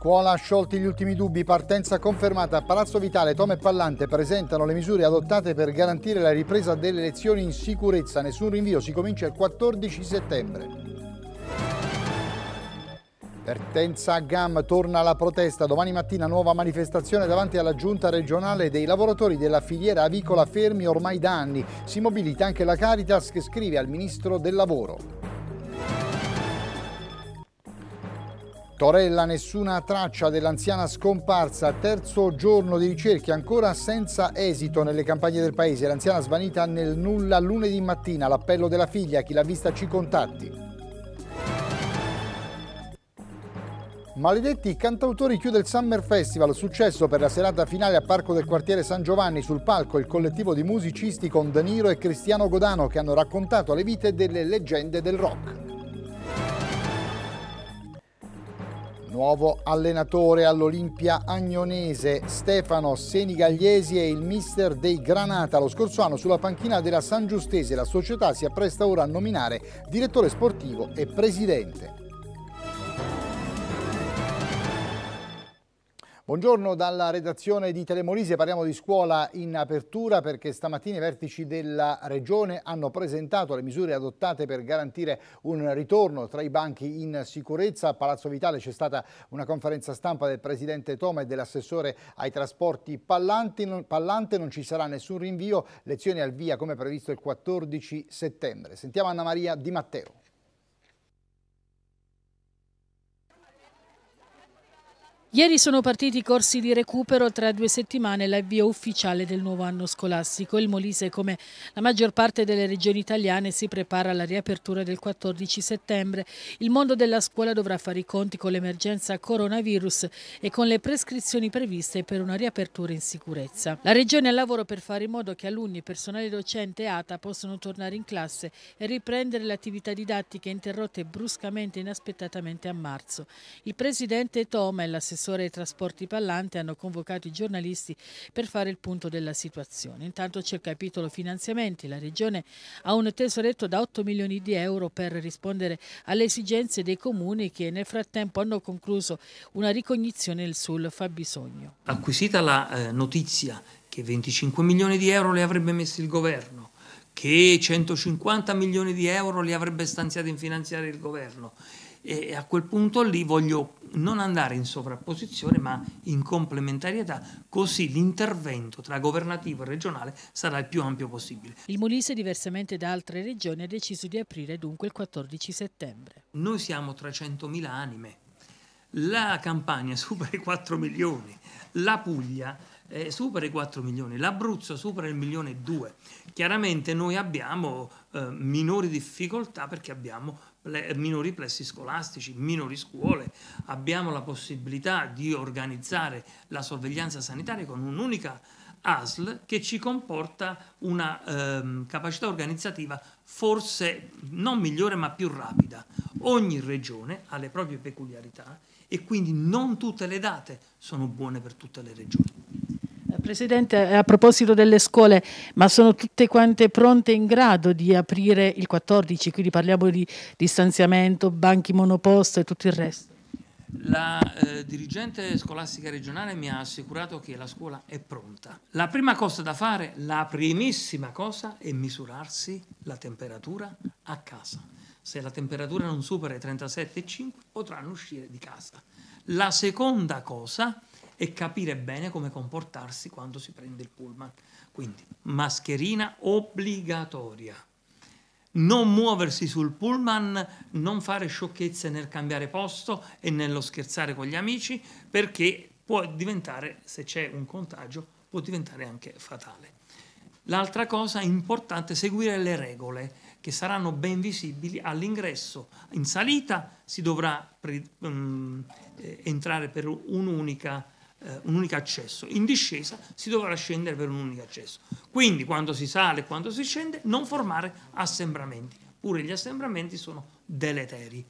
Scuola sciolti gli ultimi dubbi, partenza confermata. Palazzo Vitale, Tom e Pallante presentano le misure adottate per garantire la ripresa delle lezioni in sicurezza. Nessun rinvio, si comincia il 14 settembre. Pertenza a Gam torna la protesta. Domani mattina nuova manifestazione davanti alla giunta regionale dei lavoratori della filiera avicola fermi ormai da anni. Si mobilita anche la Caritas che scrive al ministro del lavoro. Torella nessuna traccia dell'anziana scomparsa, terzo giorno di ricerche ancora senza esito nelle campagne del paese, l'anziana svanita nel nulla lunedì mattina, l'appello della figlia, chi l'ha vista ci contatti. Maledetti cantautori chiude il Summer Festival, successo per la serata finale a Parco del Quartiere San Giovanni. Sul palco il collettivo di musicisti con Danilo e Cristiano Godano che hanno raccontato le vite delle leggende del rock. Nuovo allenatore all'Olimpia agnonese Stefano Senigagliesi è il mister dei Granata. Lo scorso anno sulla panchina della San Giustese la società si appresta ora a nominare direttore sportivo e presidente. Buongiorno dalla redazione di Telemolise, parliamo di scuola in apertura perché stamattina i vertici della Regione hanno presentato le misure adottate per garantire un ritorno tra i banchi in sicurezza. A Palazzo Vitale c'è stata una conferenza stampa del Presidente Toma e dell'assessore ai trasporti Pallante, non ci sarà nessun rinvio, lezioni al via come previsto il 14 settembre. Sentiamo Anna Maria Di Matteo. Ieri sono partiti i corsi di recupero, tra due settimane l'avvio ufficiale del nuovo anno scolastico. Il Molise, come la maggior parte delle regioni italiane, si prepara alla riapertura del 14 settembre. Il mondo della scuola dovrà fare i conti con l'emergenza coronavirus e con le prescrizioni previste per una riapertura in sicurezza. La regione ha lavoro per fare in modo che alunni, personale docente e ATA possano tornare in classe e riprendere le attività didattiche interrotte bruscamente e inaspettatamente a marzo. Il presidente Toma e l'assessore l'assessore ai trasporti Pallante hanno convocato i giornalisti per fare il punto della situazione. Intanto c'è il capitolo finanziamenti. La Regione ha un tesoretto da 8 milioni di euro per rispondere alle esigenze dei comuni che nel frattempo hanno concluso una ricognizione sul fabbisogno. Acquisita la eh, notizia che 25 milioni di euro le avrebbe messi il governo, che 150 milioni di euro li avrebbe stanziati in finanziare il governo e a quel punto lì voglio non andare in sovrapposizione ma in complementarietà, così l'intervento tra governativo e regionale sarà il più ampio possibile. Il Molise, diversamente da altre regioni, ha deciso di aprire dunque il 14 settembre. Noi siamo 300.000 anime, la Campania supera i 4 milioni, la Puglia eh, supera i 4 milioni, l'Abruzzo supera il milione e due. Chiaramente noi abbiamo eh, minori difficoltà perché abbiamo minori plessi scolastici, minori scuole, abbiamo la possibilità di organizzare la sorveglianza sanitaria con un'unica ASL che ci comporta una ehm, capacità organizzativa forse non migliore ma più rapida. Ogni regione ha le proprie peculiarità e quindi non tutte le date sono buone per tutte le regioni. Presidente, eh, a proposito delle scuole, ma sono tutte quante pronte in grado di aprire il 14, quindi parliamo di distanziamento, banchi monoposto e tutto il resto? La eh, dirigente scolastica regionale mi ha assicurato che la scuola è pronta. La prima cosa da fare, la primissima cosa, è misurarsi la temperatura a casa. Se la temperatura non supera i 37,5 potranno uscire di casa. La seconda cosa e capire bene come comportarsi quando si prende il pullman. Quindi mascherina obbligatoria. Non muoversi sul pullman, non fare sciocchezze nel cambiare posto e nello scherzare con gli amici, perché può diventare, se c'è un contagio, può diventare anche fatale. L'altra cosa importante è seguire le regole che saranno ben visibili all'ingresso. In salita si dovrà pre- um, mm, eh, entrare per un'unica eh, un unico accesso, in discesa si dovrà scendere per un unico accesso. Quindi quando si sale e quando si scende non formare assembramenti, pure gli assembramenti sono deleteri.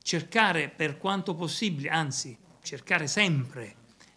Cercare per quanto possibile, anzi cercare sempre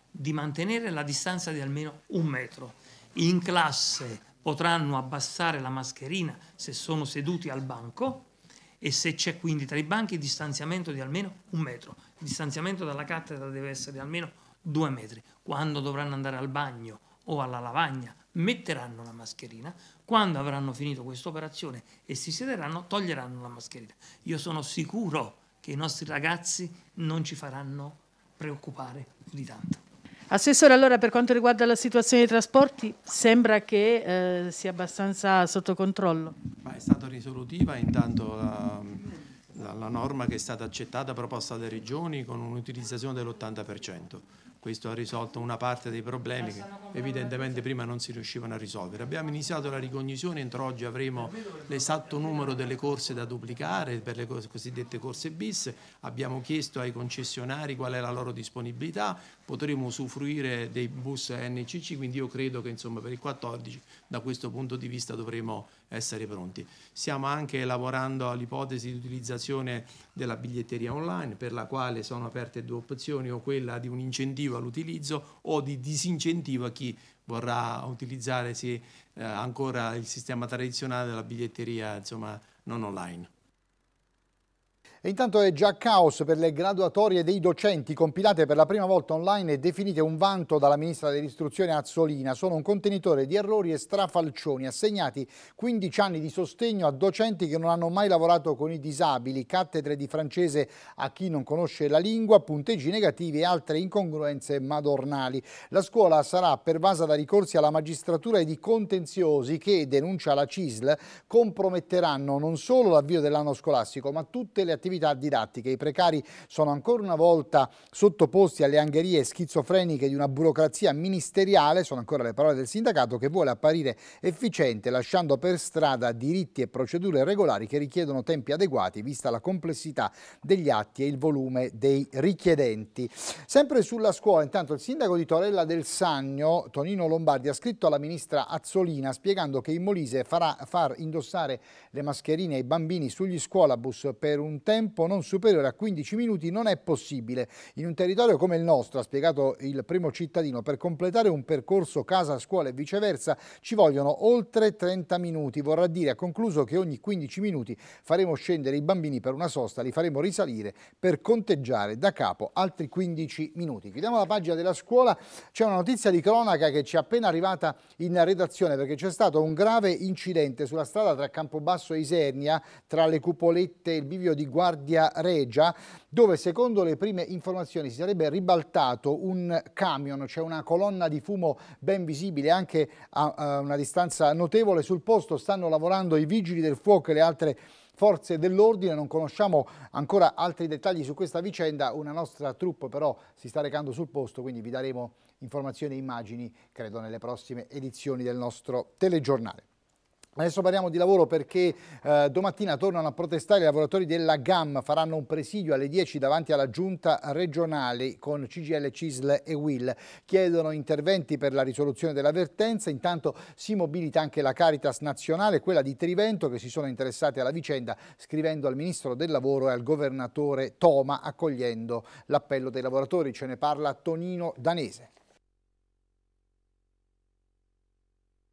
di mantenere la distanza di almeno un metro. In classe potranno abbassare la mascherina se sono seduti al banco e se c'è quindi tra i banchi distanziamento di almeno un metro. Il distanziamento dalla cattedra deve essere almeno un metro due metri. Quando dovranno andare al bagno o alla lavagna metteranno la mascherina, quando avranno finito questa operazione e si siederanno toglieranno la mascherina. Io sono sicuro che i nostri ragazzi non ci faranno preoccupare di tanto. Assessore, allora per quanto riguarda la situazione dei trasporti, sembra che eh, sia abbastanza sotto controllo. Ma è stata risolutiva intanto la, la, la norma che è stata accettata, proposta dalle regioni, con un'utilizzazione dell'80% questo ha risolto una parte dei problemi che evidentemente prima non si riuscivano a risolvere. Abbiamo iniziato la ricognizione, entro oggi avremo l'esatto numero delle corse da duplicare per le cosiddette corse bis, abbiamo chiesto ai concessionari qual è la loro disponibilità, potremo usufruire dei bus NCC, quindi io credo che insomma, per il 14 da questo punto di vista dovremo essere pronti. Stiamo anche lavorando all'ipotesi di utilizzazione della biglietteria online per la quale sono aperte due opzioni o quella di un incentivo incentivo all'utilizzo o di disincentivo a chi vorrà utilizzare sì, eh, ancora il sistema tradizionale della biglietteria insomma, non online. E intanto è già caos per le graduatorie dei docenti compilate per la prima volta online e definite un vanto dalla ministra dell'istruzione Azzolina. Sono un contenitore di errori e strafalcioni, assegnati 15 anni di sostegno a docenti che non hanno mai lavorato con i disabili, cattedre di francese a chi non conosce la lingua, punteggi negativi e altre incongruenze madornali. La scuola sarà pervasa da ricorsi alla magistratura e di contenziosi che, denuncia la CISL, comprometteranno non solo l'avvio dell'anno scolastico ma tutte le attività attività didattiche. I precari sono ancora una volta sottoposti alle angherie schizofreniche di una burocrazia ministeriale, sono ancora le parole del sindacato, che vuole apparire efficiente lasciando per strada diritti e procedure regolari che richiedono tempi adeguati vista la complessità degli atti e il volume dei richiedenti. Sempre sulla scuola, intanto il sindaco di Torella del Sagno, Tonino Lombardi, ha scritto alla ministra Azzolina spiegando che in Molise farà far indossare le mascherine ai bambini sugli scuolabus per un tempo tempo non superiore a 15 minuti non è possibile. In un territorio come il nostro, ha spiegato il primo cittadino, per completare un percorso casa-scuola e viceversa ci vogliono oltre 30 minuti. Vorrà dire, ha concluso, che ogni 15 minuti faremo scendere i bambini per una sosta, li faremo risalire per conteggiare da capo altri 15 minuti. Chiudiamo la pagina della scuola, c'è una notizia di cronaca che ci è appena arrivata in redazione perché c'è stato un grave incidente sulla strada tra Campobasso e Isernia, tra le cupolette e il bivio di Guardia Guardia Regia, dove secondo le prime informazioni si sarebbe ribaltato un camion, c'è cioè una colonna di fumo ben visibile anche a una distanza notevole. Sul posto stanno lavorando i vigili del fuoco e le altre forze dell'ordine, non conosciamo ancora altri dettagli su questa vicenda, una nostra troupe però si sta recando sul posto, quindi vi daremo informazioni e immagini credo nelle prossime edizioni del nostro telegiornale. Adesso parliamo di lavoro perché eh, domattina tornano a protestare i lavoratori della GAM, faranno un presidio alle 10 davanti alla giunta regionale con CGL, CISL e WIL. Chiedono interventi per la risoluzione dell'avvertenza, intanto si mobilita anche la Caritas nazionale, quella di Trivento che si sono interessati alla vicenda scrivendo al Ministro del Lavoro e al Governatore Toma accogliendo l'appello dei lavoratori. Ce ne parla Tonino Danese.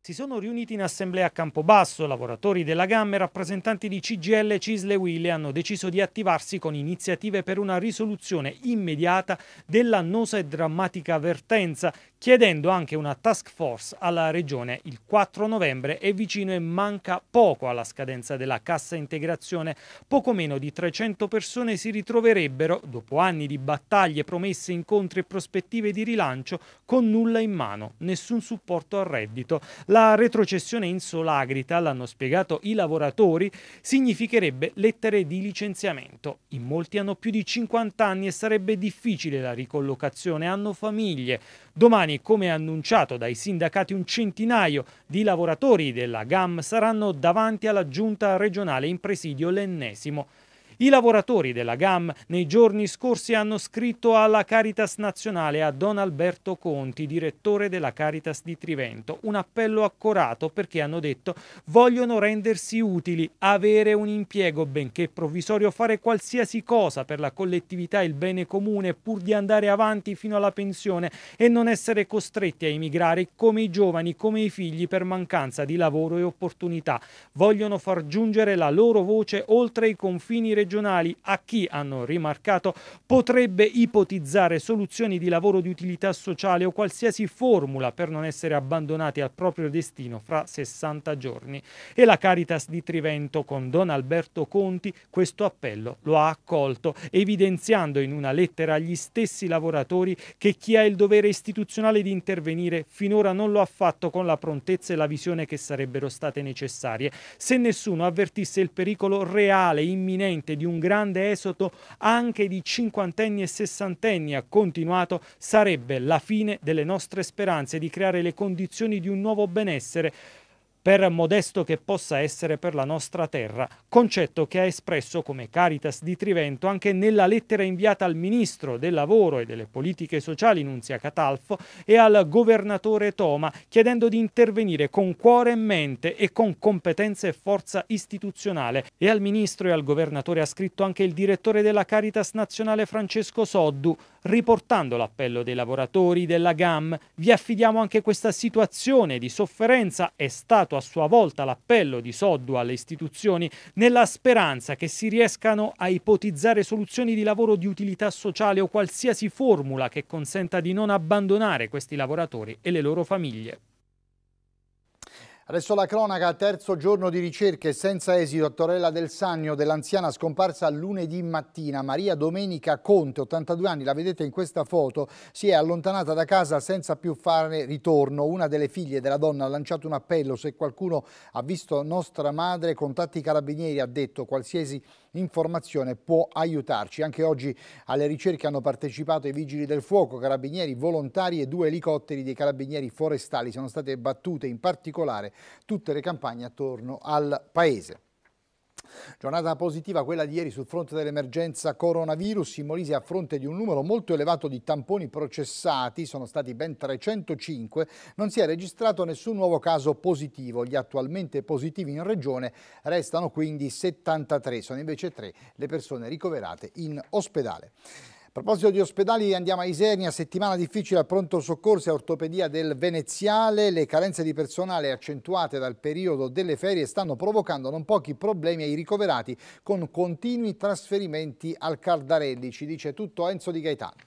Si sono riuniti in assemblea a Campobasso, lavoratori della GAM e rappresentanti di CGL, Cisle Wille hanno deciso di attivarsi con iniziative per una risoluzione immediata dell'annosa e drammatica vertenza chiedendo anche una task force alla Regione il 4 novembre è vicino e manca poco alla scadenza della cassa integrazione. Poco meno di 300 persone si ritroverebbero, dopo anni di battaglie, promesse, incontri e prospettive di rilancio, con nulla in mano, nessun supporto al reddito. La retrocessione in solagrita, l'hanno spiegato i lavoratori, significherebbe lettere di licenziamento. In molti hanno più di 50 anni e sarebbe difficile la ricollocazione, hanno famiglie. Domani, come annunciato dai sindacati, un centinaio di lavoratori della GAM saranno davanti alla giunta regionale in presidio l'ennesimo i lavoratori della GAM nei giorni scorsi hanno scritto alla Caritas nazionale a Don Alberto Conti, direttore della Caritas di Trivento, un appello accorato perché hanno detto vogliono rendersi utili, avere un impiego benché provvisorio, fare qualsiasi cosa per la collettività e il bene comune pur di andare avanti fino alla pensione e non essere costretti a emigrare come i giovani, come i figli per mancanza di lavoro e opportunità. Vogliono far giungere la loro voce oltre i confini regionali regionali a chi, hanno rimarcato, potrebbe ipotizzare soluzioni di lavoro di utilità sociale o qualsiasi formula per non essere abbandonati al proprio destino fra 60 giorni. E la Caritas di Trivento con Don Alberto Conti questo appello lo ha accolto, evidenziando in una lettera agli stessi lavoratori che chi ha il dovere istituzionale di intervenire finora non lo ha fatto con la prontezza e la visione che sarebbero state necessarie. Se nessuno avvertisse il pericolo reale, imminente parte di un grande esodo anche di cinquantenni e sessantenni, ha continuato, sarebbe la fine delle nostre speranze di creare le condizioni di un nuovo benessere per modesto che possa essere per la nostra terra, concetto che ha espresso come Caritas di Trivento anche nella lettera inviata al Ministro del Lavoro e delle Politiche Sociali, Nunzia Catalfo, e al Governatore Toma, chiedendo di intervenire con cuore e mente e con competenza e forza istituzionale. E al Ministro e al Governatore ha scritto anche il Direttore della Caritas Nazionale Francesco Soddu, riportando l'appello dei lavoratori della GAM. Vi affidiamo anche questa situazione di sofferenza, è stato fatto a sua volta l'appello di Soddu alle istituzioni nella speranza che si riescano a ipotizzare soluzioni di lavoro di utilità sociale o qualsiasi formula che consenta di non abbandonare questi lavoratori e le loro famiglie. Adesso la cronaca, terzo giorno di ricerche senza esito a Torella del Sannio dell'anziana scomparsa lunedì mattina. Maria Domenica Conte, 82 anni, la vedete in questa foto, si è allontanata da casa senza più fare ritorno. Una delle figlie della donna ha lanciato un appello, se qualcuno ha visto nostra madre contatti i carabinieri, ha detto qualsiasi informazione può aiutarci. Anche oggi alle ricerche hanno partecipato i vigili del fuoco, carabinieri volontari e due elicotteri dei carabinieri forestali. Sono state battute in particolare tutte le campagne attorno al paese. Giornata positiva quella di ieri sul fronte dell'emergenza coronavirus. In Molise a fronte di un numero molto elevato di tamponi processati, sono stati ben 305, non si è registrato nessun nuovo caso positivo. Gli attualmente positivi in regione restano quindi 73. Sono invece 3 le persone ricoverate in ospedale. A proposito di ospedali andiamo a Isernia, settimana difficile al pronto soccorso e ortopedia del Veneziale, le carenze di personale accentuate dal periodo delle ferie stanno provocando non pochi problemi ai ricoverati con continui trasferimenti al Cardarelli, ci dice tutto Enzo Di Gaetano.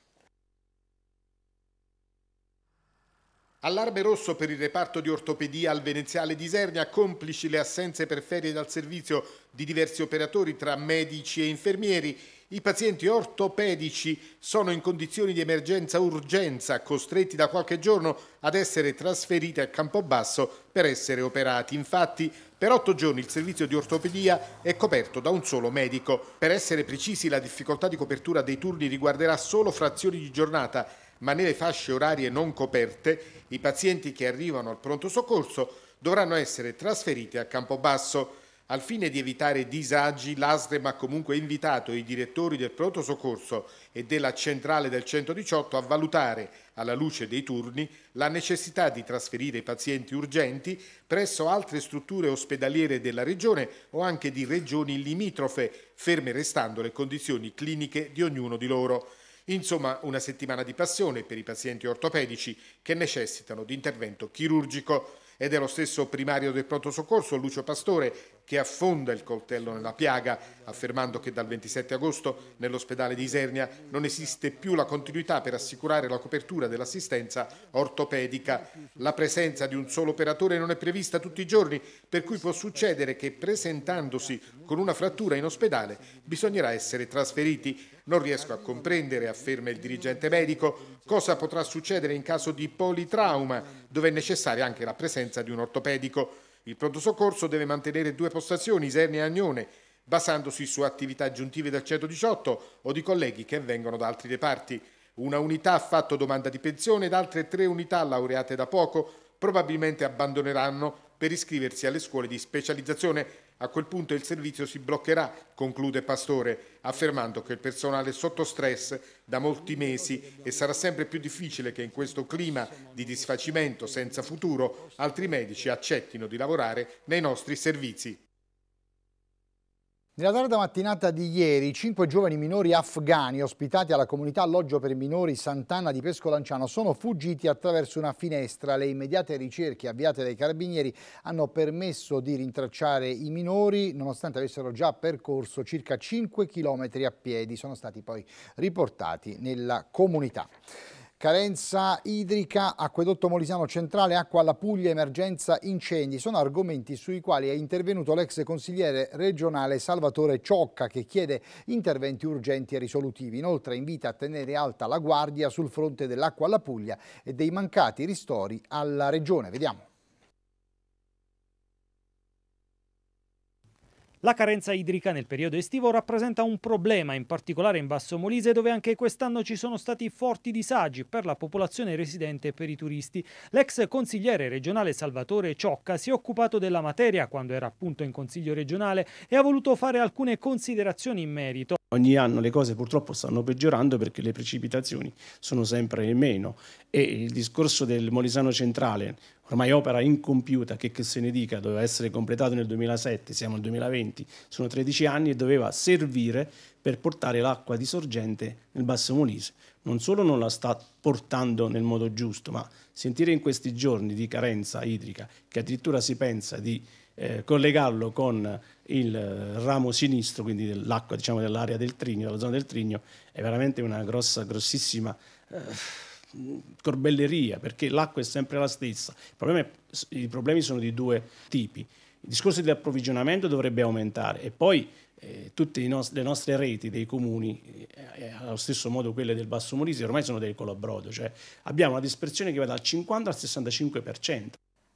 Allarme rosso per il reparto di ortopedia al Veneziale di Isernia, complici le assenze per ferie dal servizio di diversi operatori tra medici e infermieri. I pazienti ortopedici sono in condizioni di emergenza-urgenza, costretti da qualche giorno ad essere trasferiti a Campobasso per essere operati. Infatti, per otto giorni il servizio di ortopedia è coperto da un solo medico. Per essere precisi, la difficoltà di copertura dei turni riguarderà solo frazioni di giornata ma nelle fasce orarie non coperte i pazienti che arrivano al pronto soccorso dovranno essere trasferiti a Campobasso. Al fine di evitare disagi, l'ASREM ha comunque invitato i direttori del pronto soccorso e della centrale del 118 a valutare, alla luce dei turni, la necessità di trasferire i pazienti urgenti presso altre strutture ospedaliere della regione o anche di regioni limitrofe, ferme restando le condizioni cliniche di ognuno di loro. Insomma, una settimana di passione per i pazienti ortopedici che necessitano di intervento chirurgico ed è lo stesso primario del pronto soccorso, Lucio Pastore, che affonda il coltello nella piaga, affermando che dal 27 agosto nell'ospedale di Isernia non esiste più la continuità per assicurare la copertura dell'assistenza ortopedica. La presenza di un solo operatore non è prevista tutti i giorni, per cui può succedere che presentandosi con una frattura in ospedale bisognerà essere trasferiti. Non riesco a comprendere, afferma il dirigente medico, cosa potrà succedere in caso di politrauma, dove è necessaria anche la presenza di un ortopedico. Il pronto soccorso deve mantenere due postazioni, Isernia e Agnone, basandosi su attività aggiuntive del 118 o di colleghi che vengono da altri reparti. Una unità ha fatto domanda di pensione ed altre tre unità laureate da poco probabilmente abbandoneranno per iscriversi alle scuole di specializzazione a quel punto il servizio si bloccherà, conclude Pastore, affermando che il personale è sotto stress da molti mesi e sarà sempre più difficile che in questo clima di disfacimento senza futuro altri medici accettino di lavorare nei nostri servizi. Nella tarda mattinata di ieri, cinque giovani minori afghani ospitati alla comunità alloggio per minori Sant'Anna di Pescolanciano sono fuggiti attraverso una finestra. Le immediate ricerche avviate dai carabinieri hanno permesso di rintracciare i minori nonostante avessero già percorso circa 5 km a piedi. Sono stati poi riportati nella comunità. Carenza idrica, acquedotto molisano centrale, acqua alla Puglia, emergenza incendi. Sono argomenti sui quali è intervenuto l'ex consigliere regionale Salvatore Ciocca che chiede interventi urgenti e risolutivi. Inoltre invita a tenere alta la guardia sul fronte dell'acqua alla Puglia e dei mancati ristori alla regione. Vediamo. La carenza idrica nel periodo estivo rappresenta un problema, in particolare in Basso Molise, dove anche quest'anno ci sono stati forti disagi per la popolazione residente e per i turisti. L'ex consigliere regionale Salvatore Ciocca si è occupato della materia quando era appunto in consiglio regionale e ha voluto fare alcune considerazioni in merito. Ogni anno le cose purtroppo stanno peggiorando perché le precipitazioni sono sempre meno e il discorso del Molisano centrale ormai opera incompiuta, che, che se ne dica, doveva essere completato nel 2007, siamo al 2020, sono 13 anni e doveva servire per portare l'acqua di sorgente nel Basso Molise. Non solo non la sta portando nel modo giusto, ma sentire in questi giorni di carenza idrica, che addirittura si pensa di eh, collegarlo con il ramo sinistro, quindi dell'acqua diciamo, dell'area del Trigno, della zona del Trigno, è veramente una grossa, grossissima... Eh, corbelleria, perché l'acqua è sempre la stessa. È, I problemi sono di due tipi. Il discorso di approvvigionamento dovrebbe aumentare e poi eh, tutte nost- le nostre reti dei comuni, eh, eh, allo stesso modo quelle del Basso Molise, ormai sono del colabrodo, cioè abbiamo una dispersione che va dal 50 al 65%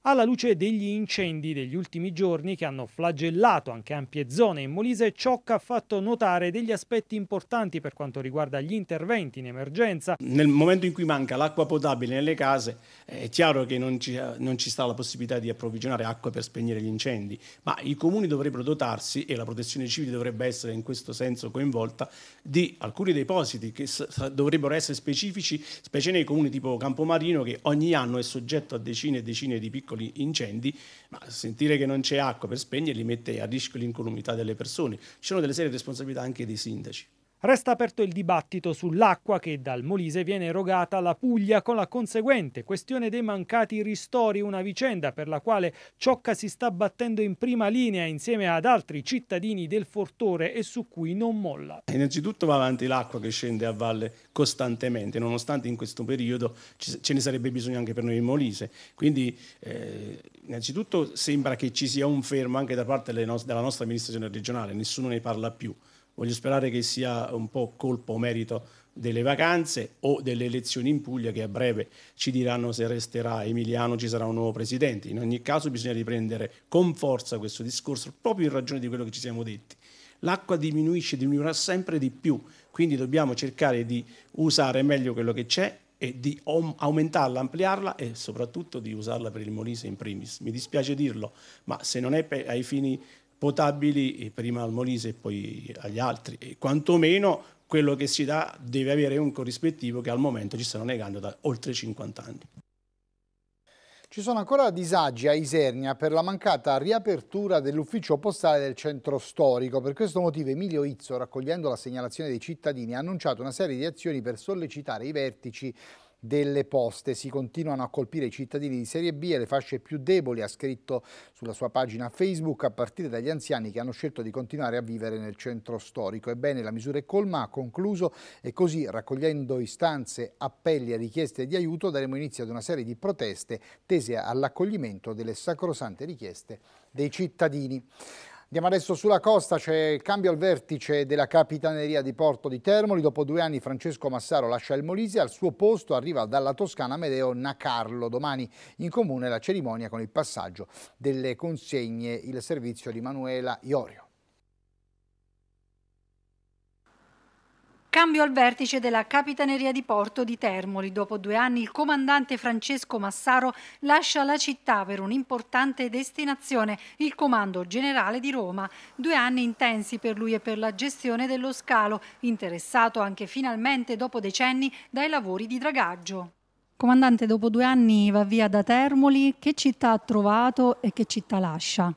alla luce degli incendi degli ultimi giorni che hanno flagellato anche ampie zone in Molise, Ciocca ha fatto notare degli aspetti importanti per quanto riguarda gli interventi in emergenza. Nel momento in cui manca l'acqua potabile nelle case eh, è chiaro che non ci, non ci sta la possibilità di approvvigionare acqua per spegnere gli incendi, ma i comuni dovrebbero dotarsi, e la protezione civile dovrebbe essere in questo senso coinvolta, di alcuni depositi che dovrebbero essere specifici, specie nei comuni tipo Campomarino che ogni anno è soggetto a decine e decine di piccoli piccoli incendi, ma sentire che non c'è acqua per spegnerli mette a rischio l'incolumità delle persone. Ci sono delle serie responsabilità anche dei sindaci. Resta aperto il dibattito sull'acqua che dal Molise viene erogata alla Puglia con la conseguente questione dei mancati ristori, una vicenda per la quale Ciocca si sta battendo in prima linea insieme ad altri cittadini del Fortore e su cui non molla. Innanzitutto va avanti l'acqua che scende a valle costantemente, nonostante in questo periodo ce ne sarebbe bisogno anche per noi in Molise. Quindi eh, innanzitutto sembra che ci sia un fermo anche da parte della nostra amministrazione regionale, nessuno ne parla più. Voglio sperare che sia un po' colpo merito delle vacanze o delle elezioni in Puglia che a breve ci diranno se resterà Emiliano ci sarà un nuovo presidente. In ogni caso bisogna riprendere con forza questo discorso proprio in ragione di quello che ci siamo detti. L'acqua diminuisce, diminuirà sempre di più, quindi dobbiamo cercare di usare meglio quello che c'è e di aumentarla, ampliarla e soprattutto di usarla per il Molise in primis. Mi dispiace dirlo, ma se non è ai fini potabili eh, prima al Molise e poi agli altri. E quantomeno quello che si dà deve avere un corrispettivo che al momento ci stanno negando da oltre 50 anni. Ci sono ancora disagi a Isernia per la mancata riapertura dell'ufficio postale del centro storico. Per questo motivo Emilio Izzo, raccogliendo la segnalazione dei cittadini, ha annunciato una serie di azioni per sollecitare i vertici delle poste. Si continuano a colpire i cittadini di Serie B e le fasce più deboli, ha scritto sulla sua pagina Facebook, a partire dagli anziani che hanno scelto di continuare a vivere nel centro storico. Ebbene, la misura è colma, ha concluso e così, raccogliendo istanze, appelli e richieste di aiuto, daremo inizio ad una serie di proteste tese all'accoglimento delle sacrosante richieste dei cittadini. Andiamo adesso sulla costa, c'è il cambio al vertice della Capitaneria di Porto di Termoli. Dopo due anni Francesco Massaro lascia il Molise, al suo posto arriva dalla Toscana Medeo Nacarlo. Domani in comune la cerimonia con il passaggio delle consegne, il servizio di Manuela Iorio. Cambio al vertice della Capitaneria di Porto di Termoli. Dopo due anni il comandante Francesco Massaro lascia la città per un'importante destinazione, il Comando Generale di Roma. Due anni intensi per lui e per la gestione dello scalo, interessato anche finalmente dopo decenni dai lavori di dragaggio. Comandante, dopo due anni va via da Termoli. Che città ha trovato e che città lascia?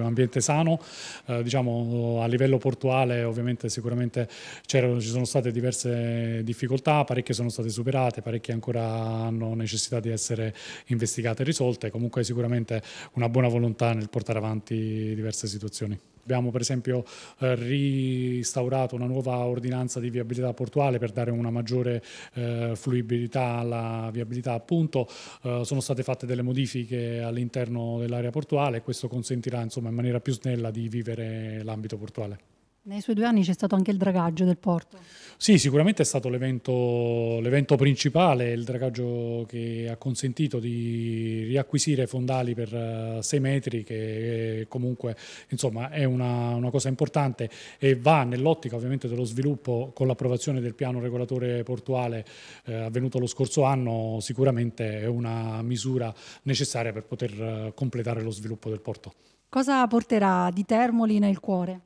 ambiente sano, eh, diciamo, a livello portuale ovviamente sicuramente ci sono state diverse difficoltà, parecchie sono state superate, parecchie ancora hanno necessità di essere investigate e risolte, comunque sicuramente una buona volontà nel portare avanti diverse situazioni. Abbiamo per esempio eh, restaurato una nuova ordinanza di viabilità portuale per dare una maggiore eh, fluibilità alla viabilità appunto, eh, sono state fatte delle modifiche all'interno dell'area portuale e questo consentirà insomma, in maniera più snella di vivere l'ambito portuale. Nei suoi due anni c'è stato anche il dragaggio del porto. Sì, sicuramente è stato l'evento, l'evento principale, il dragaggio che ha consentito di riacquisire fondali per 6 eh, metri, che eh, comunque insomma, è una, una, cosa importante e va nell'ottica ovviamente dello sviluppo con l'approvazione del piano regolatore portuale eh, avvenuto lo scorso anno, sicuramente è una misura necessaria per poter eh, completare lo sviluppo del porto. Cosa porterà di Termoli nel cuore?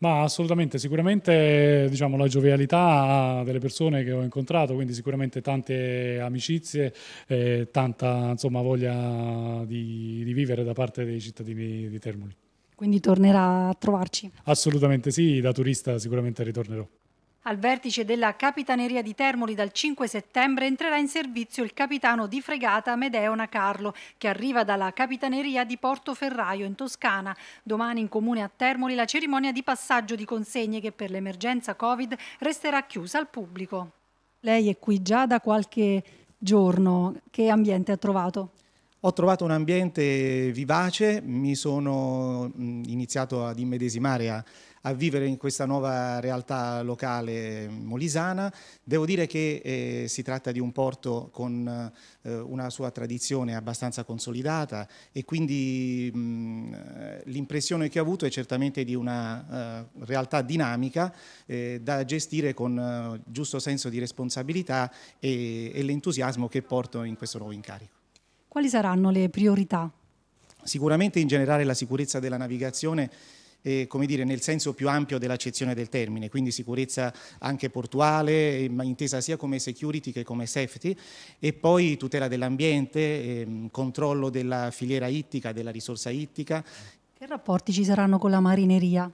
Ma assolutamente, sicuramente diciamo, la giovialità delle persone che ho incontrato, quindi sicuramente tante amicizie, eh, tanta insomma, voglia di, di vivere da parte dei cittadini di Termoli. Quindi tornerà a trovarci? Assolutamente sì, da turista sicuramente ritornerò. Al vertice della Capitaneria di Termoli dal 5 settembre entrerà in servizio il capitano di fregata Medeo Nacarlo, che arriva dalla Capitaneria di Portoferraio in Toscana. Domani in comune a Termoli la cerimonia di passaggio di consegne che per l'emergenza Covid resterà chiusa al pubblico. Lei è qui già da qualche giorno. Che ambiente ha trovato? Ho trovato un ambiente vivace, mi sono iniziato ad immedesimare a a vivere in questa nuova realtà locale molisana. Devo dire che eh, si tratta di un porto con eh, una sua tradizione abbastanza consolidata e quindi mm, eh, l'impressione che ho avuto è certamente di una uh, realtà dinamica eh, da gestire con uh, giusto senso di responsabilità e, e l'entusiasmo che porto in questo nuovo incarico. Quali saranno le priorità? Sicuramente in generale la sicurezza della navigazione eh, come dire, nel senso più ampio dell'accezione del termine, quindi sicurezza anche portuale, eh, intesa sia come security che come safety, e poi tutela dell'ambiente, eh, controllo della filiera ittica, della risorsa ittica. Che rapporti ci saranno con la marineria?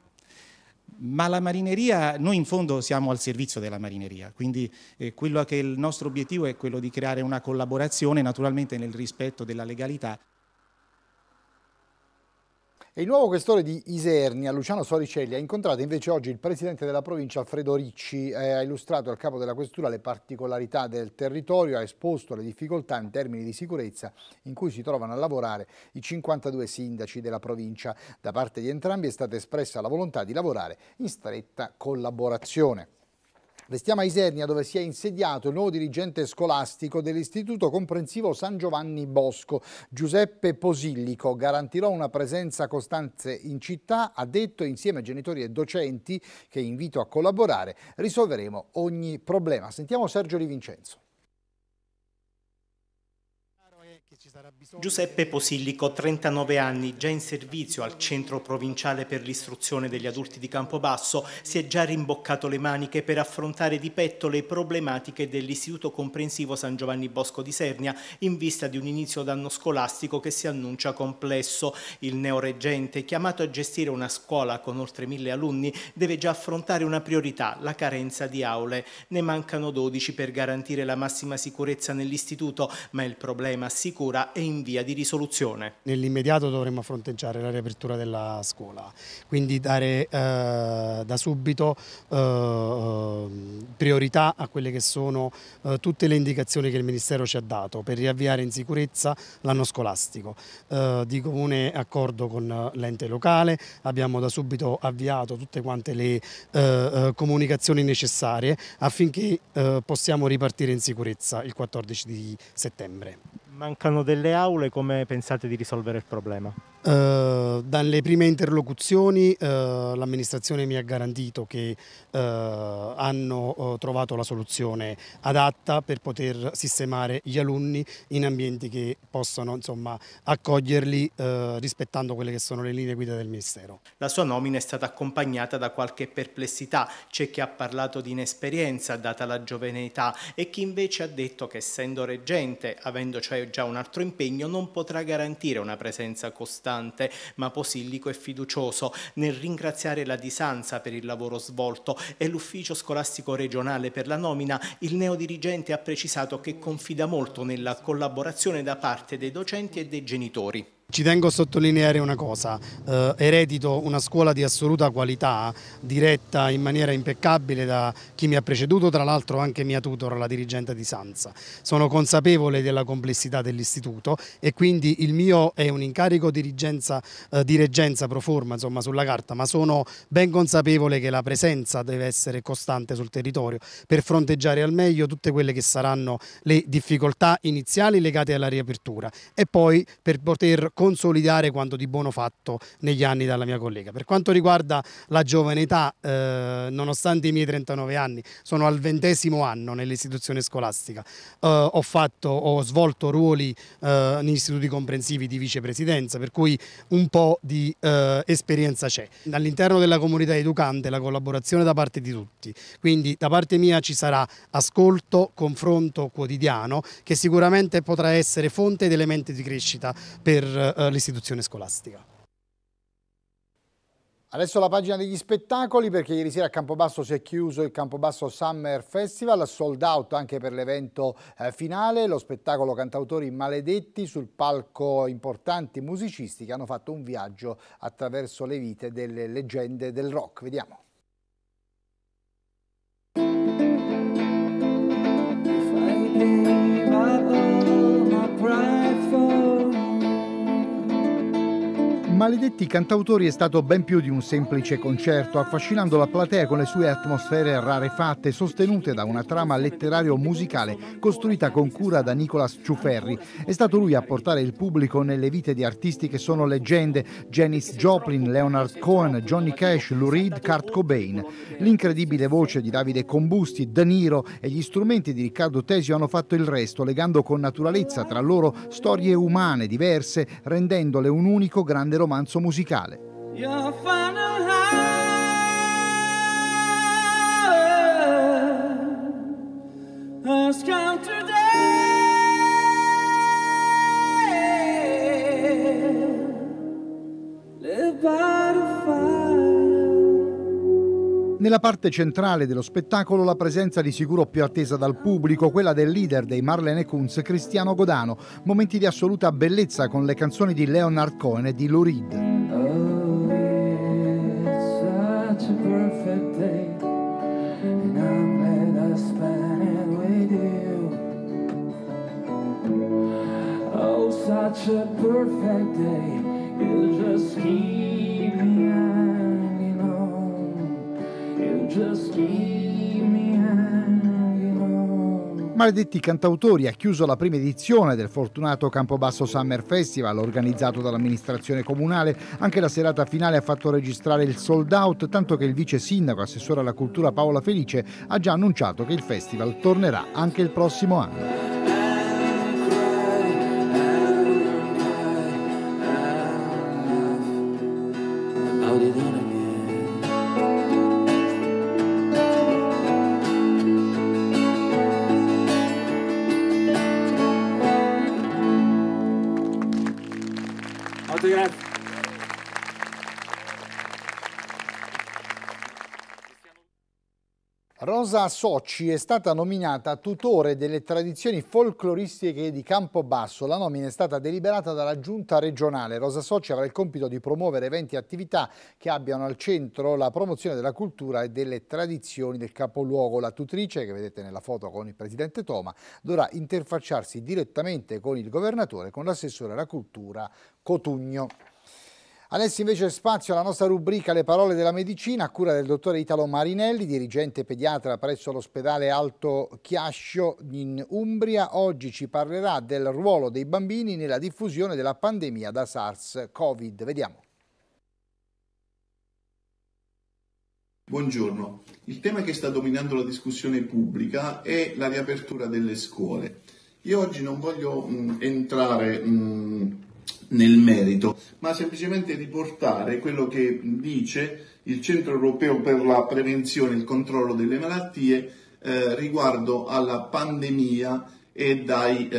ma la marineria, noi in fondo siamo al servizio della marineria, quindi eh, quello che il nostro obiettivo è quello di creare una collaborazione naturalmente nel rispetto della legalità. E il nuovo questore di Isernia, Luciano Soricelli, ha incontrato invece oggi il presidente della provincia, Alfredo Ricci, eh, ha illustrato al capo della questura le particolarità del territorio, ha esposto le difficoltà in termini di sicurezza in cui si trovano a lavorare i 52 sindaci della provincia. Da parte di entrambi è stata espressa la volontà di lavorare in stretta collaborazione. Restiamo a Isernia dove si è insediato il nuovo dirigente scolastico dell'Istituto Comprensivo San Giovanni Bosco, Giuseppe Posillico. Garantirò una presenza costante in città, ha detto insieme a genitori e docenti che invito a collaborare risolveremo ogni problema. Sentiamo Sergio Di Vincenzo. Giuseppe Posillico, 39 anni, già in servizio al Centro Provinciale per l'Istruzione degli Adulti di Campobasso, si è già rimboccato le maniche per affrontare di petto le problematiche dell'Istituto Comprensivo San Giovanni Bosco di Sernia in vista di un inizio d'anno scolastico che si annuncia complesso. Il neoreggente, chiamato a gestire una scuola con oltre mille alunni, deve già affrontare una priorità, la carenza di aule. Ne mancano 12 per garantire la massima sicurezza nell'istituto, ma il problema assicura ancora è in via di risoluzione. Nell'immediato dovremo fronteggiare la riapertura della scuola, quindi dare eh, da subito eh, ehm, priorità a quelle che sono eh, tutte le indicazioni che il Ministero ci ha dato per riavviare in sicurezza l'anno scolastico. Eh, di comune accordo con l'ente locale abbiamo da subito avviato tutte quante le eh, eh, comunicazioni necessarie affinché possiamo ripartire in sicurezza il 14 di settembre. Mancano delle aule, come pensate di risolvere il problema? Eh, dalle prime interlocuzioni uh, l'amministrazione mi ha garantito che uh, hanno trovato la soluzione adatta per poter sistemare gli alunni in ambienti che possano insomma, accoglierli rispettando quelle che sono le linee guida del Ministero. La sua nomina è stata accompagnata da qualche perplessità, c'è chi ha parlato di inesperienza data la giovane età e chi invece ha detto che essendo reggente, avendo cioè già un altro impegno, non potrà garantire una presenza costante importante, ma posillico e fiducioso nel ringraziare la Disanza per il lavoro svolto e l'Ufficio Scolastico Regionale per la nomina, il neodirigente ha precisato che confida molto nella collaborazione da parte dei docenti e dei genitori. Ci tengo a sottolineare una cosa, eh, eredito una scuola di assoluta qualità, diretta in maniera impeccabile da chi mi ha preceduto, tra l'altro anche mia tutor, la dirigente di Sanza. Sono consapevole della complessità dell'istituto e quindi il mio è un incarico di, eh, di reggenza pro forma insomma, sulla carta, ma sono ben consapevole che la presenza deve essere costante sul territorio per fronteggiare al meglio tutte quelle che saranno le difficoltà iniziali legate alla riapertura e poi per poter consolidare quanto di buono fatto negli anni dalla mia collega. Per quanto riguarda la giovane età, eh, nonostante i miei 39 anni, sono al ventesimo anno nell'istituzione scolastica, eh, ho, fatto, ho, svolto ruoli eh, in istituti comprensivi di vicepresidenza, per cui un po' di eh, esperienza c'è. All'interno della comunità educante la collaborazione da parte di tutti, quindi da parte mia ci sarà ascolto, confronto quotidiano che sicuramente potrà essere fonte ed elemento di crescita per eh, eh, l'istituzione scolastica. Adesso la pagina degli spettacoli perché ieri sera a Campobasso si è chiuso il Campobasso Summer Festival, sold out anche per l'evento eh, finale, lo spettacolo Cantautori Maledetti sul palco importanti musicisti che hanno fatto un viaggio attraverso le vite delle leggende del rock. Vediamo. Maledetti Cantautori è stato ben più di un semplice concerto, affascinando la platea con le sue atmosfere rarefatte, sostenute da una trama letterario-musicale costruita con cura da Nicolas Ciuferri. È stato lui a portare il pubblico nelle vite di artisti che sono leggende, Janis Joplin, Leonard Cohen, Johnny Cash, Lou Reed, Kurt Cobain. L'incredibile voce di Davide Combusti, De Niro e gli strumenti di Riccardo Tesio hanno fatto il resto, legando con naturalezza tra loro storie umane diverse, rendendole un unico grande romanzo romanzo musicale. Live by the nella parte centrale dello spettacolo la presenza di sicuro più attesa dal pubblico, quella del leader dei Marlene Kunz, Cristiano Godano, momenti di assoluta bellezza con le canzoni di Leonard Cohen e di Lou Reed. Oh, such a perfect day, you just keep Maledetti cantautori ha chiuso la prima edizione del fortunato Campobasso Summer Festival organizzato dall'amministrazione comunale. Anche la serata finale ha fatto registrare il sold out, tanto che il vice sindaco, assessore alla cultura Paola Felice, ha già annunciato che il festival tornerà anche il prossimo anno. Rosa Socci è stata nominata tutore delle tradizioni folcloristiche di Campobasso. La nomina è stata deliberata dalla giunta regionale. Rosa Socci avrà il compito di promuovere eventi e attività che abbiano al centro la promozione della cultura e delle tradizioni del capoluogo. La tutrice, che vedete nella foto con il presidente Toma, dovrà interfacciarsi direttamente con il governatore con l'assessore alla cultura Cotugno. Adesso invece spazio alla nostra rubrica Le parole della medicina a cura del dottore Italo Marinelli, dirigente pediatra presso l'ospedale Alto Chiascio in Umbria. Oggi ci parlerà del ruolo dei bambini nella diffusione della pandemia da SARS-Covid. Vediamo. Buongiorno. Il tema che sta dominando la discussione pubblica è la riapertura delle scuole. Io oggi non voglio mh, entrare mh, nel merito, ma semplicemente riportare quello che dice il Centro Europeo per la Prevenzione e il Controllo delle Malattie eh, riguardo alla pandemia e dai eh,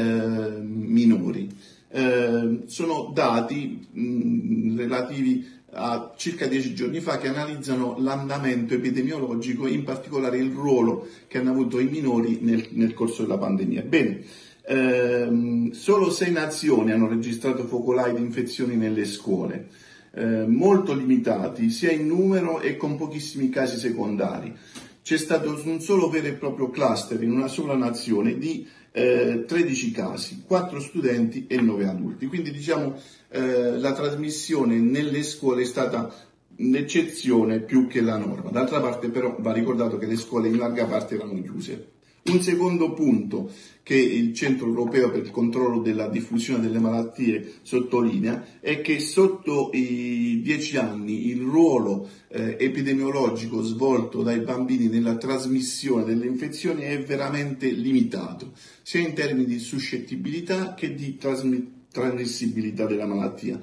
minori. Eh, sono dati mh, mm, relativi a circa dieci giorni fa che analizzano l'andamento epidemiologico, e in particolare il ruolo che hanno avuto i minori nel, nel corso della pandemia. Bene. Ehm, solo sei nazioni hanno registrato focolai di infezioni nelle scuole, eh, molto limitati sia in numero e con pochissimi casi secondari. C'è stato un solo vero e proprio cluster in una sola nazione di eh, 13 casi, 4 studenti e 9 adulti. Quindi diciamo eh, la trasmissione nelle scuole è stata l'eccezione più che la norma. D'altra parte però va ricordato che le scuole in larga parte erano chiuse. Un secondo punto che il Centro Europeo per il controllo della diffusione delle malattie sottolinea è che sotto i 10 anni il ruolo eh, epidemiologico svolto dai bambini nella trasmissione delle infezioni è veramente limitato, sia in termini di suscettibilità che di trasmissibilità della malattia.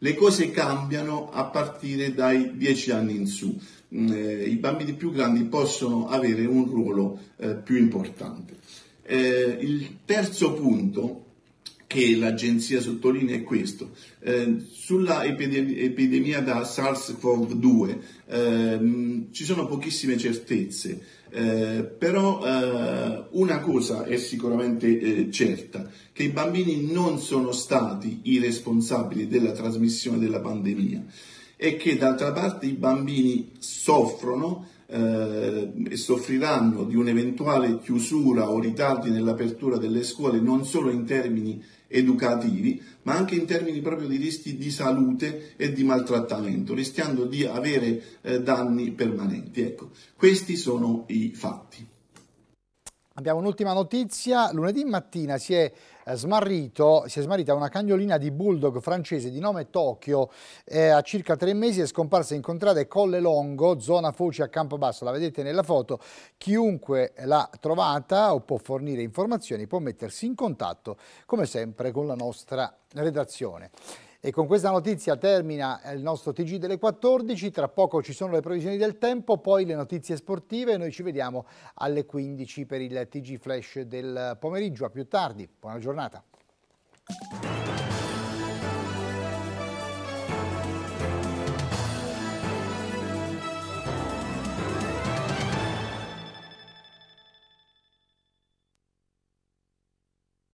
Le cose cambiano a partire dai 10 anni in su. Eh, i bambini più grandi possono avere un ruolo eh, più importante. Eh, il terzo punto che l'agenzia sottolinea è questo. Eh, sulla epidemia, epidemia da SARS-CoV-2 ehm, mm, ci sono pochissime certezze, eh, però eh, una cosa è sicuramente certa, che i bambini non sono stati i responsabili della trasmissione della pandemia e che d'altra parte i bambini soffrono eh, e soffriranno di un'eventuale chiusura o ritardi nell'apertura delle scuole non solo in termini educativi, ma anche in termini proprio di rischi di salute e di maltrattamento, rischiando di avere eh, danni permanenti. Ecco, questi sono i fatti. Abbiamo un'ultima notizia, lunedì mattina si è, eh, smarrito, si è smarrita una cagnolina di bulldog francese di nome Tokyo, eh, a circa tre mesi è scomparsa in contrada Colle Longo, zona Foci a Campobasso, la vedete nella foto, chiunque l'ha trovata o può fornire informazioni può mettersi in contatto come sempre con la nostra redazione. E con questa notizia termina eh, il nostro TG delle 14, tra poco ci sono le previsioni del tempo, poi le notizie sportive e noi ci vediamo alle 15 per il TG Flash del pomeriggio, a più tardi, buona giornata.